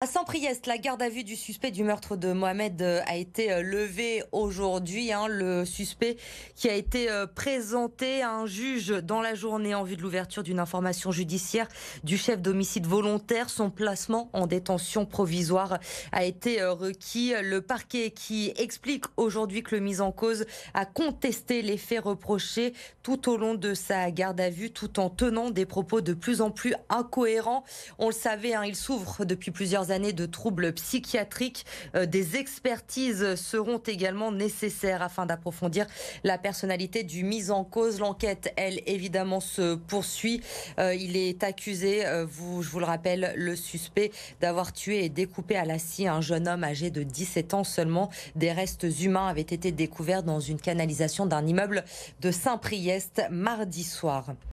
À Saint-Priest, la garde à vue du suspect du meurtre de Mohamed euh, a été euh, levée aujourd'hui. Hein. le suspect qui a été euh, présenté à un juge dans la journée en vue de l'ouverture d'une information judiciaire du chef d'homicide volontaire. Son placement en détention provisoire a été requis. Le parquet qui explique aujourd'hui que le mis en cause a contesté les faits reprochés tout au long de sa garde à vue tout en tenant des propos de plus en plus incohérents. On le savait, hein, il s'ouvre depuis plusieurs années de troubles psychiatriques. Euh, des expertises seront également nécessaires afin d'approfondir la personnalité du mis en cause. L'enquête, elle, évidemment, se poursuit. Euh, il est accusé, euh, vous, je vous le rappelle, le suspect d'avoir tué et découpé à la scie un jeune homme âgé de 17 ans seulement. Des restes humains avaient été découverts dans une canalisation d'un immeuble de Saint-Priest mardi soir.